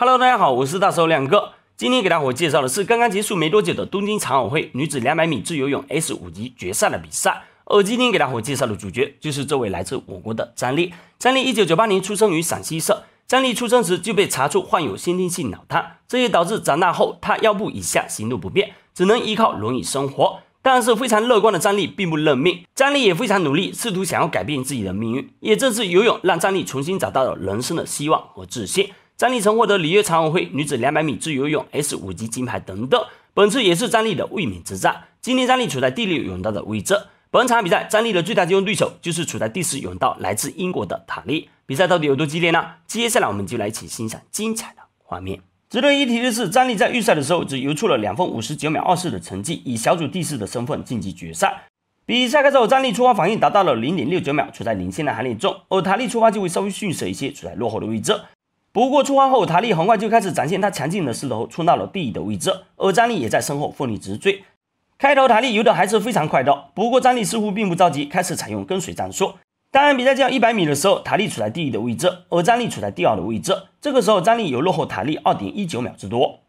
Hello，大家好，我是大手亮哥。今天给大伙介绍的是刚刚结束没多久的东京残奥会女子两百米自由泳 S 五级决赛的比赛。而今天给大伙介绍的主角就是这位来自我国的张丽。张丽一九九八年出生于陕西省。张丽出生时就被查出患有先天性脑瘫，这也导致长大后她腰部以下行动不便，只能依靠轮椅生活。但是非常乐观的张丽并不认命，张丽也非常努力，试图想要改变自己的命运。也正是游泳让张丽重新找到了人生的希望和自信。张丽曾获得里约残奥会女子200米自由泳 S5 级金牌等等。本次也是张丽的卫冕之战。今天张丽处在第六泳道的位置。本场比赛张丽的最大竞争对手就是处在第四泳道来自英国的塔利。比赛到底有多激烈呢？接下来我们就来一起欣赏精彩的画面。值得一提的是，张丽在预赛的时候只游出了两分五十九秒二四的成绩，以小组第四的身份晋级决赛。比赛开始后，张丽出发反应达到了零点六九秒，处在领先的行列中，而塔利出发就会稍微逊色一些，处在落后的位置。不过出发后，塔利很快就开始展现他强劲的势头，冲到了第一的位置，而张力也在身后奋力直追。开头塔利游的还是非常快的，不过张力似乎并不着急，开始采用跟随战术。当然，比赛1一百米的时候，塔利处在第一的位置，而张力处在第二的位置。这个时候，张力有落后塔利二点一九秒之多，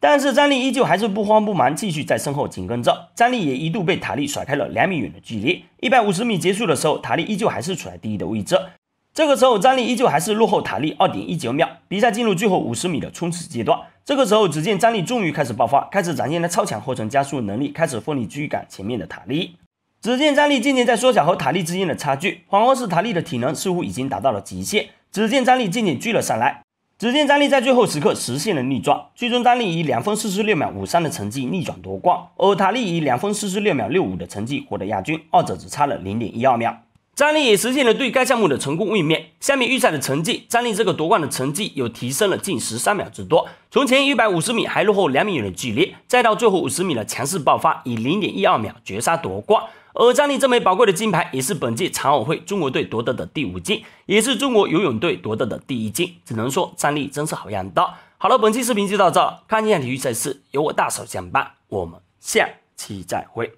但是张力依旧还是不慌不忙，继续在身后紧跟着。张力也一度被塔利甩开了两米远的距离。一百五十米结束的时候，塔利依旧还是处在第一的位置。这个时候，张力依旧还是落后塔利二点一九秒。比赛进入最后五十米的冲刺阶段。这个时候，只见张力终于开始爆发，开始展现了超强后程加速能力，开始奋力追赶前面的塔利。只见张力渐渐在缩小和塔利之间的差距，恍惚是塔利的体能似乎已经达到了极限。只见张力渐渐追了上来。只见张力在最后时刻实现了逆转，最终张力以两分四十六秒五三的成绩逆转夺冠，而塔利以两分四十六秒六五的成绩获得亚军，二者只差了零点一二秒。张丽也实现了对该项目的成功卫冕。下面预赛的成绩，张丽这个夺冠的成绩又提升了近十三秒之多。从前一百五十米还落后两米远的距离，再到最后五十米的强势爆发，以零点一二秒绝杀夺冠。而张丽这枚宝贵的金牌，也是本届残奥会中国队夺得的第五金，也是中国游泳队夺得的第一金。只能说张丽真是好样的。好了，本期视频就到这，看下体育赛事，由我大手相伴，我们下期再会。